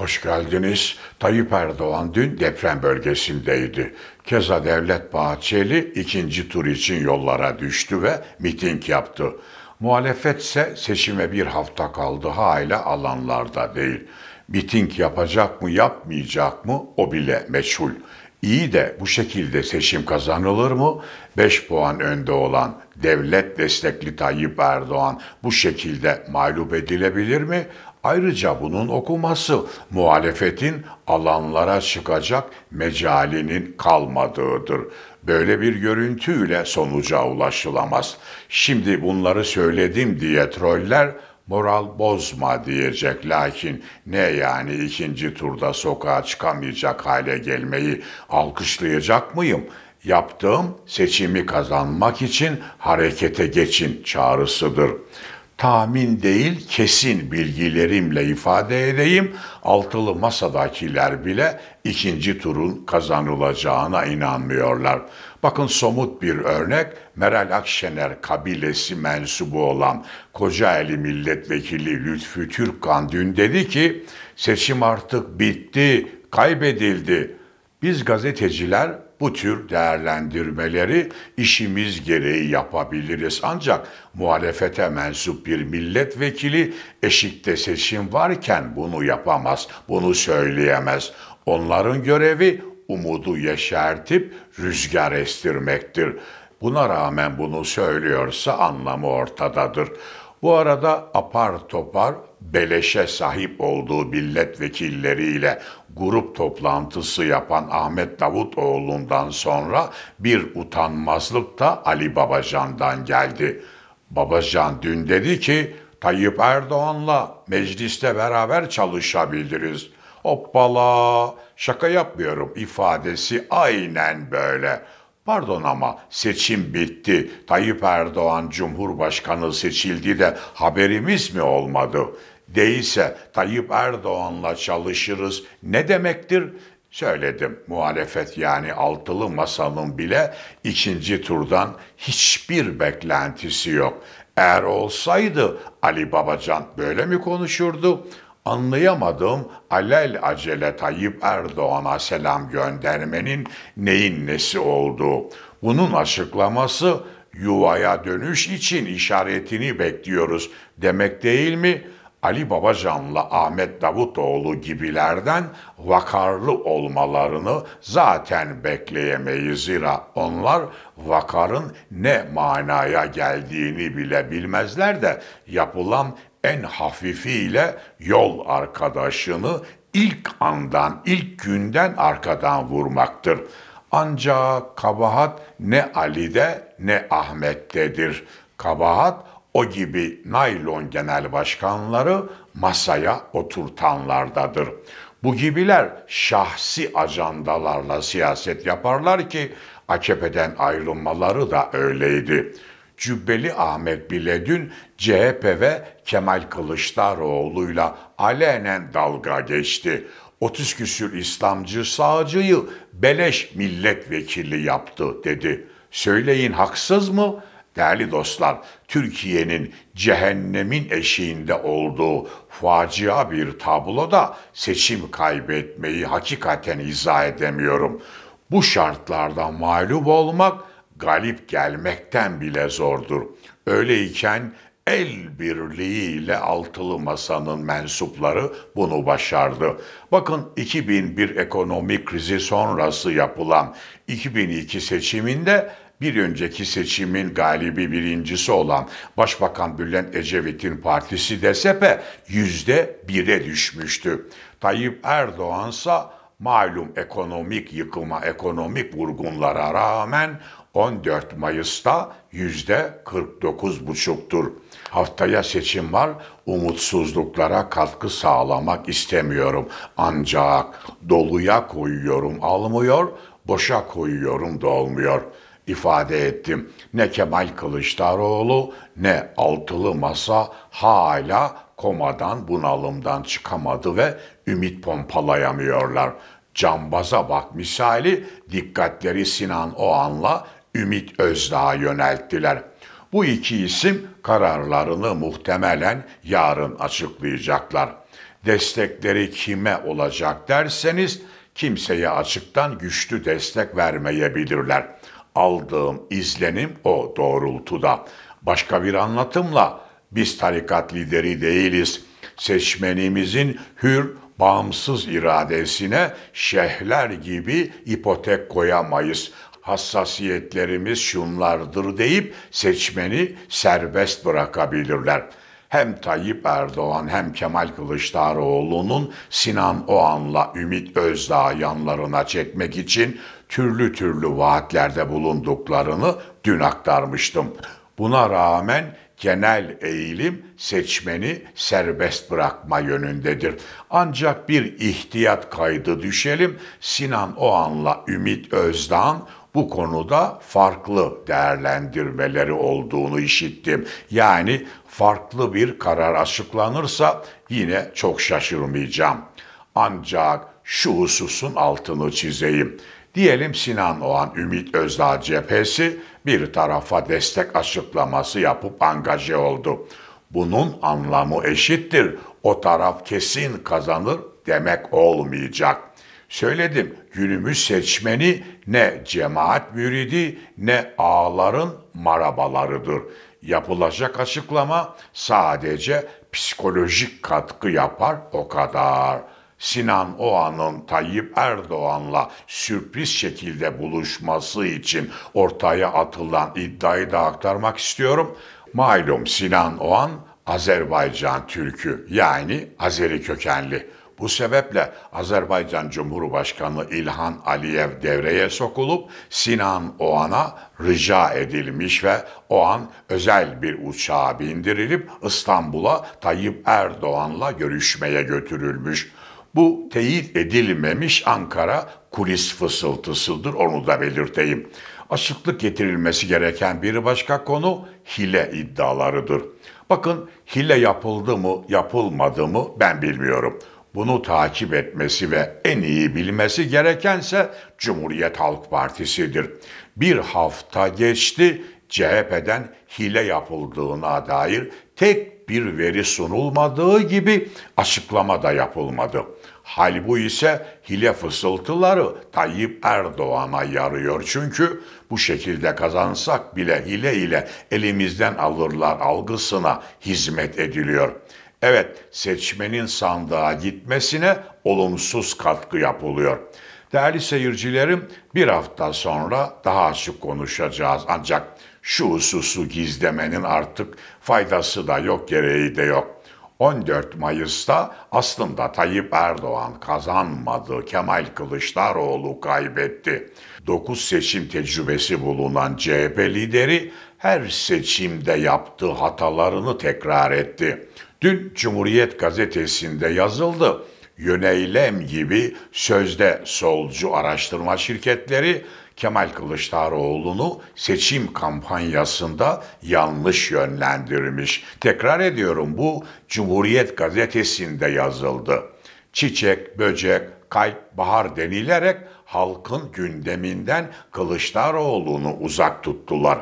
Hoş geldiniz. Tayyip Erdoğan dün deprem bölgesindeydi. Keza Devlet Bahçeli ikinci tur için yollara düştü ve miting yaptı. Muhalefetse seçime bir hafta kaldı hala alanlarda değil. Miting yapacak mı yapmayacak mı o bile meçhul. İyi de bu şekilde seçim kazanılır mı? 5 puan önde olan devlet destekli Tayyip Erdoğan bu şekilde mağlup edilebilir mi? Ayrıca bunun okuması muhalefetin alanlara çıkacak mecalinin kalmadığıdır. Böyle bir görüntüyle sonuca ulaşılamaz. Şimdi bunları söyledim diye troller moral bozma diyecek lakin ne yani ikinci turda sokağa çıkamayacak hale gelmeyi alkışlayacak mıyım? Yaptığım seçimi kazanmak için harekete geçin çağrısıdır.'' tahmin değil kesin bilgilerimle ifade edeyim. Altılı masadakiler bile ikinci turun kazanılacağına inanmıyorlar. Bakın somut bir örnek Meral Akşener kabilesi mensubu olan Kocaeli Milletvekili Lütfü Türkkan dün dedi ki seçim artık bitti, kaybedildi. Biz gazeteciler bu tür değerlendirmeleri işimiz gereği yapabiliriz. Ancak muhalefete mensup bir milletvekili eşikte seçim varken bunu yapamaz, bunu söyleyemez. Onların görevi umudu yeşertip rüzgar estirmektir. Buna rağmen bunu söylüyorsa anlamı ortadadır. Bu arada apar topar beleşe sahip olduğu milletvekilleriyle grup toplantısı yapan Ahmet Davutoğlu'ndan sonra bir utanmazlık da Ali Babacan'dan geldi. Babacan dün dedi ki Tayyip Erdoğan'la mecliste beraber çalışabiliriz. Hoppala şaka yapmıyorum ifadesi aynen böyle.'' Pardon ama seçim bitti. Tayyip Erdoğan Cumhurbaşkanı seçildi de haberimiz mi olmadı? değilse Tayyip Erdoğan'la çalışırız ne demektir? Söyledim muhalefet yani altılı masanın bile ikinci turdan hiçbir beklentisi yok. Eğer olsaydı Ali Babacan böyle mi konuşurdu? Anlayamadım. alel acele Tayyip Erdoğan'a selam göndermenin neyin nesi olduğu. Bunun açıklaması yuvaya dönüş için işaretini bekliyoruz demek değil mi?'' Ali Babacan'la Ahmet Davutoğlu gibilerden vakarlı olmalarını zaten bekleyemeyiz. Zira onlar vakarın ne manaya geldiğini bile bilmezler de yapılan en hafifiyle yol arkadaşını ilk andan, ilk günden arkadan vurmaktır. Ancak kabahat ne Ali'de ne Ahmet'tedir. Kabahat o gibi naylon genel başkanları masaya oturtanlardadır. Bu gibiler şahsi ajandalarla siyaset yaparlar ki AKP'den ayrılmaları da öyleydi. Cübbeli Ahmet bile dün CHP ve Kemal Kılıçdaroğlu'yla alenen dalga geçti. 30 küsür İslamcı sağcıyı beleş milletvekili yaptı dedi. Söyleyin haksız mı? Değerli dostlar, Türkiye'nin cehennemin eşiğinde olduğu facia bir tabloda seçim kaybetmeyi hakikaten izah edemiyorum. Bu şartlarda mağlup olmak galip gelmekten bile zordur. Öyleyken el birliğiyle altılı masanın mensupları bunu başardı. Bakın 2001 ekonomik krizi sonrası yapılan 2002 seçiminde bir önceki seçimin galibi birincisi olan Başbakan Bülent Ecevit'in partisi DSP yüzde bire düşmüştü. Tayyip Erdoğansa malum ekonomik yıkılma, ekonomik vurgunlara rağmen 14 Mayıs'ta yüzde 49 buçuktur. Haftaya seçim var, umutsuzluklara katkı sağlamak istemiyorum. Ancak doluya koyuyorum almıyor, boşa koyuyorum dolmuyor.'' ifade ettim. Ne Kemal Kılıçdaroğlu ne altılı masa hala komadan bunalımdan çıkamadı ve ümit pompalayamıyorlar. Cambaza bak misali dikkatleri Sinan Oğan'la Ümit Özdağ'a yönelttiler. Bu iki isim kararlarını muhtemelen yarın açıklayacaklar. Destekleri kime olacak derseniz kimseye açıktan güçlü destek vermeyebilirler aldığım izlenim o doğrultuda. Başka bir anlatımla biz tarikat lideri değiliz. Seçmenimizin hür, bağımsız iradesine şehler gibi ipotek koyamayız. Hassasiyetlerimiz şunlardır deyip seçmeni serbest bırakabilirler.'' hem Tayyip Erdoğan hem Kemal Kılıçdaroğlu'nun Sinan Oğan'la Ümit Özdağ yanlarına çekmek için türlü türlü vaatlerde bulunduklarını dün aktarmıştım. Buna rağmen genel eğilim seçmeni serbest bırakma yönündedir. Ancak bir ihtiyat kaydı düşelim. Sinan Oğan'la Ümit Özdağ bu konuda farklı değerlendirmeleri olduğunu işittim. Yani farklı bir karar açıklanırsa yine çok şaşırmayacağım. Ancak şu hususun altını çizeyim. Diyelim Sinan Oğan Ümit Özdağ cephesi bir tarafa destek açıklaması yapıp angaje oldu. Bunun anlamı eşittir. O taraf kesin kazanır demek olmayacak. Söyledim günümüz seçmeni ne cemaat müridi ne ağların marabalarıdır. Yapılacak açıklama sadece psikolojik katkı yapar o kadar. Sinan Oğan'ın Tayyip Erdoğan'la sürpriz şekilde buluşması için ortaya atılan iddiayı da aktarmak istiyorum. Malum Sinan Oğan Azerbaycan Türkü yani Azeri kökenli. Bu sebeple Azerbaycan Cumhurbaşkanı İlhan Aliyev devreye sokulup Sinan Oğan'a rica edilmiş ve Oğan özel bir uçağa bindirilip İstanbul'a Tayyip Erdoğan'la görüşmeye götürülmüş. Bu teyit edilmemiş Ankara kulis fısıltısıdır onu da belirteyim. Açıklık getirilmesi gereken bir başka konu hile iddialarıdır. Bakın hile yapıldı mı yapılmadı mı ben bilmiyorum bunu takip etmesi ve en iyi bilmesi gerekense Cumhuriyet Halk Partisi'dir. Bir hafta geçti, CHP'den hile yapıldığına dair tek bir veri sunulmadığı gibi açıklama da yapılmadı. Hal bu ise hile fısıltıları Tayyip Erdoğan'a yarıyor. Çünkü bu şekilde kazansak bile hile ile elimizden alırlar algısına hizmet ediliyor.'' Evet, seçmenin sandığa gitmesine olumsuz katkı yapılıyor. Değerli seyircilerim, bir hafta sonra daha açık konuşacağız. Ancak şu hususu gizlemenin artık faydası da yok, gereği de yok. 14 Mayıs'ta aslında Tayyip Erdoğan kazanmadı, Kemal Kılıçdaroğlu kaybetti. 9 seçim tecrübesi bulunan CHP lideri her seçimde yaptığı hatalarını tekrar etti. Dün Cumhuriyet gazetesinde yazıldı. Yöneylem gibi sözde solcu araştırma şirketleri Kemal Kılıçdaroğlu'nu seçim kampanyasında yanlış yönlendirmiş. Tekrar ediyorum bu Cumhuriyet gazetesinde yazıldı. Çiçek, böcek, kalp, bahar denilerek halkın gündeminden Kılıçdaroğlu'nu uzak tuttular.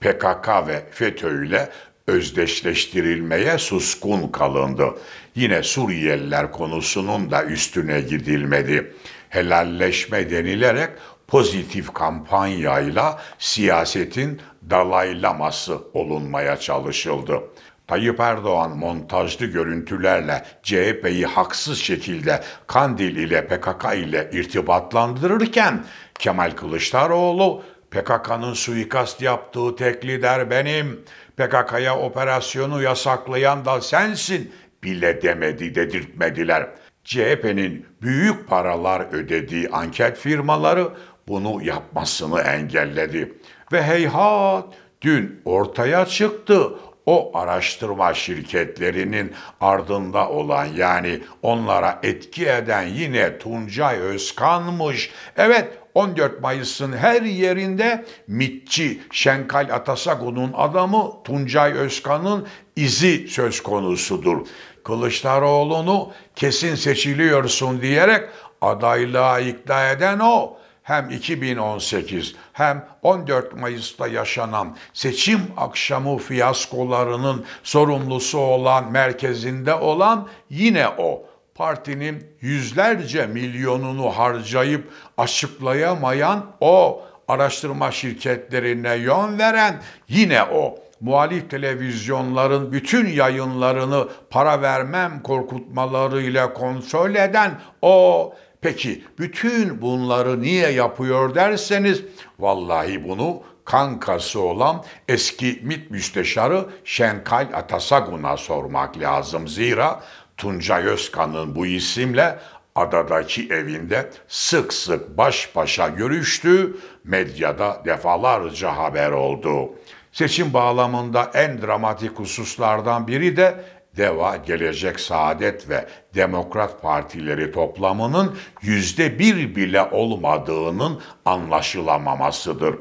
PKK ve FETÖ ile özdeşleştirilmeye suskun kalındı. Yine Suriyeliler konusunun da üstüne gidilmedi. Helalleşme denilerek pozitif kampanyayla siyasetin dalaylaması olunmaya çalışıldı. Tayyip Erdoğan montajlı görüntülerle CHP'yi haksız şekilde Kandil ile PKK ile irtibatlandırırken Kemal Kılıçdaroğlu PKK'nın suikast yaptığı tek lider benim. PKK'ya operasyonu yasaklayan da sensin bile demedi dedirtmediler. CHP'nin büyük paralar ödediği anket firmaları bunu yapmasını engelledi. Ve heyhat dün ortaya çıktı o araştırma şirketlerinin ardında olan yani onlara etki eden yine Tuncay Özkan'mış. Evet 14 Mayıs'ın her yerinde mitçi Şenkal Atasagun'un adamı Tuncay Özkan'ın izi söz konusudur. Kılıçdaroğlu'nu kesin seçiliyorsun diyerek adaylığa ikna eden o hem 2018 hem 14 Mayıs'ta yaşanan seçim akşamı fiyaskolarının sorumlusu olan merkezinde olan yine o partinin yüzlerce milyonunu harcayıp açıklayamayan o araştırma şirketlerine yön veren yine o muhalif televizyonların bütün yayınlarını para vermem korkutmalarıyla kontrol eden o Peki bütün bunları niye yapıyor derseniz vallahi bunu kankası olan eski MİT müsteşarı Şenkal Atasagun'a sormak lazım. Zira Tuncay Özkan'ın bu isimle adadaki evinde sık sık baş başa görüştü, medyada defalarca haber oldu. Seçim bağlamında en dramatik hususlardan biri de DEVA, Gelecek Saadet ve Demokrat Partileri toplamının yüzde bir bile olmadığının anlaşılamamasıdır.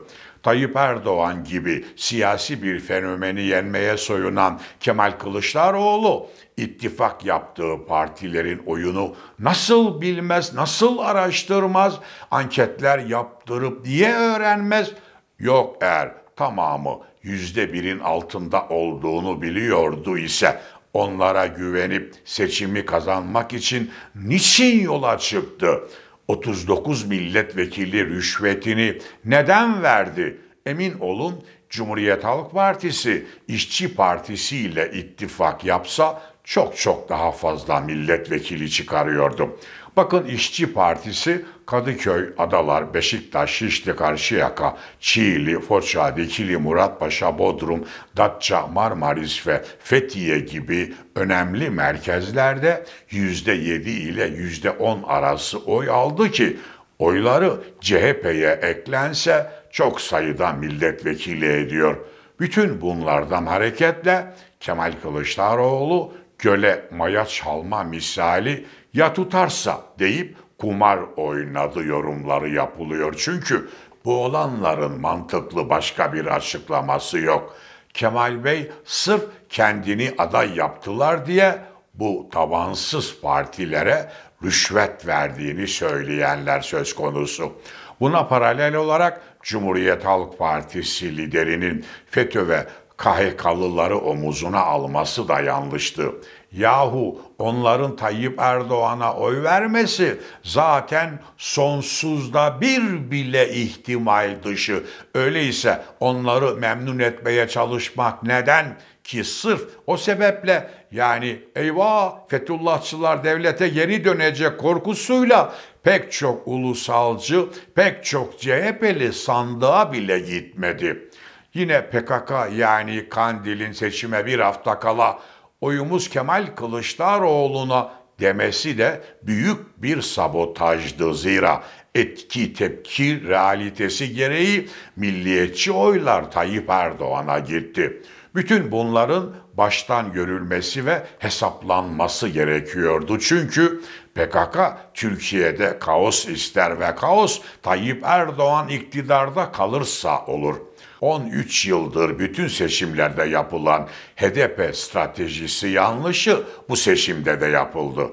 Tayyip Erdoğan gibi siyasi bir fenomeni yenmeye soyunan Kemal Kılıçdaroğlu ittifak yaptığı partilerin oyunu nasıl bilmez, nasıl araştırmaz, anketler yaptırıp niye öğrenmez? Yok eğer tamamı yüzde birin altında olduğunu biliyordu ise onlara güvenip seçimi kazanmak için niçin yola çıktı?'' 39 milletvekili rüşvetini neden verdi? Emin olun Cumhuriyet Halk Partisi İşçi Partisi ile ittifak yapsa çok çok daha fazla milletvekili çıkarıyordum. Bakın İşçi Partisi Kadıköy, Adalar, Beşiktaş, Şişli, Karşıyaka, Çiğli, Foça, Dikili, Muratpaşa, Bodrum, Datça, Marmaris ve Fethiye gibi önemli merkezlerde %7 ile %10 arası oy aldı ki oyları CHP'ye eklense çok sayıda milletvekili ediyor. Bütün bunlardan hareketle Kemal Kılıçdaroğlu göle maya çalma misali ya tutarsa deyip kumar oynadı yorumları yapılıyor. Çünkü bu olanların mantıklı başka bir açıklaması yok. Kemal Bey sırf kendini aday yaptılar diye bu tabansız partilere rüşvet verdiğini söyleyenler söz konusu. Buna paralel olarak Cumhuriyet Halk Partisi liderinin FETÖ ve KHK'lıları omuzuna alması da yanlıştı. Yahu onların Tayyip Erdoğan'a oy vermesi zaten sonsuzda bir bile ihtimal dışı. Öyleyse onları memnun etmeye çalışmak neden ki sırf o sebeple yani eyvah Fethullahçılar devlete geri dönecek korkusuyla pek çok ulusalcı, pek çok CHP'li sandığa bile gitmedi. Yine PKK yani Kandil'in seçime bir hafta kala oyumuz Kemal Kılıçdaroğlu'na demesi de büyük bir sabotajdı zira etki tepki realitesi gereği milliyetçi oylar Tayyip Erdoğan'a gitti. Bütün bunların baştan görülmesi ve hesaplanması gerekiyordu. Çünkü PKK Türkiye'de kaos ister ve kaos Tayyip Erdoğan iktidarda kalırsa olur.'' 13 yıldır bütün seçimlerde yapılan HDP stratejisi yanlışı bu seçimde de yapıldı.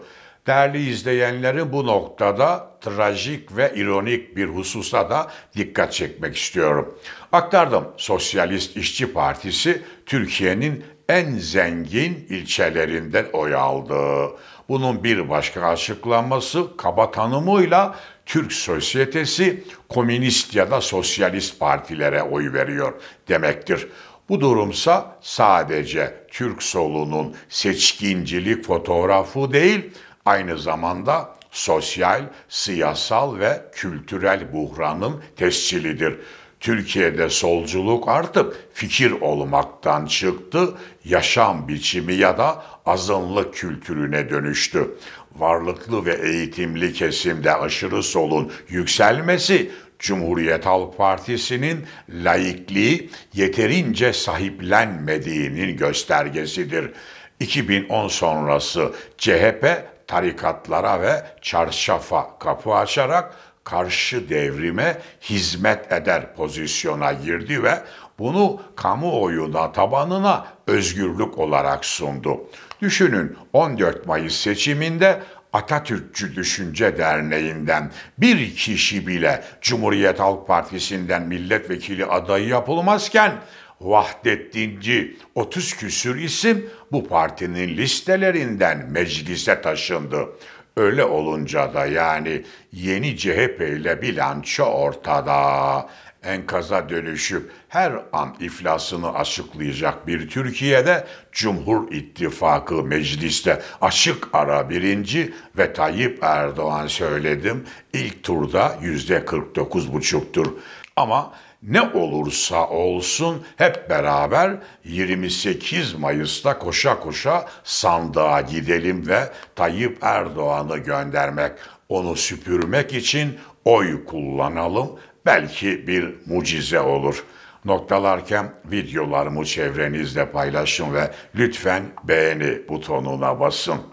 Değerli izleyenleri bu noktada trajik ve ironik bir hususa da dikkat çekmek istiyorum. Aktardım Sosyalist İşçi Partisi Türkiye'nin en zengin ilçelerinden oy aldı. Bunun bir başka açıklaması kaba tanımıyla Türk sosyetesi komünist ya da sosyalist partilere oy veriyor demektir. Bu durumsa sadece Türk solunun seçkincilik fotoğrafı değil, aynı zamanda sosyal, siyasal ve kültürel buhranın tescilidir. Türkiye'de solculuk artık fikir olmaktan çıktı, yaşam biçimi ya da azınlık kültürüne dönüştü. Varlıklı ve eğitimli kesimde aşırı solun yükselmesi Cumhuriyet Halk Partisi'nin laikliği yeterince sahiplenmediğinin göstergesidir. 2010 sonrası CHP tarikatlara ve çarşafa kapı açarak karşı devrime hizmet eder pozisyona girdi ve bunu kamuoyuna, tabanına özgürlük olarak sundu. Düşünün 14 Mayıs seçiminde Atatürkçü Düşünce Derneği'nden bir kişi bile Cumhuriyet Halk Partisi'nden milletvekili adayı yapılmazken Vahdettinci 30 küsür isim bu partinin listelerinden meclise taşındı. Öyle olunca da yani yeni CHP ile bilanço ortada. Enkaza dönüşüp her an iflasını açıklayacak bir Türkiye'de Cumhur İttifakı mecliste açık ara birinci ve Tayyip Erdoğan söyledim ilk turda yüzde 49 buçuktur. Ama ne olursa olsun hep beraber 28 Mayıs'ta koşa koşa sandığa gidelim ve Tayyip Erdoğan'ı göndermek, onu süpürmek için oy kullanalım. Belki bir mucize olur. Noktalarken videolarımı çevrenizde paylaşın ve lütfen beğeni butonuna basın.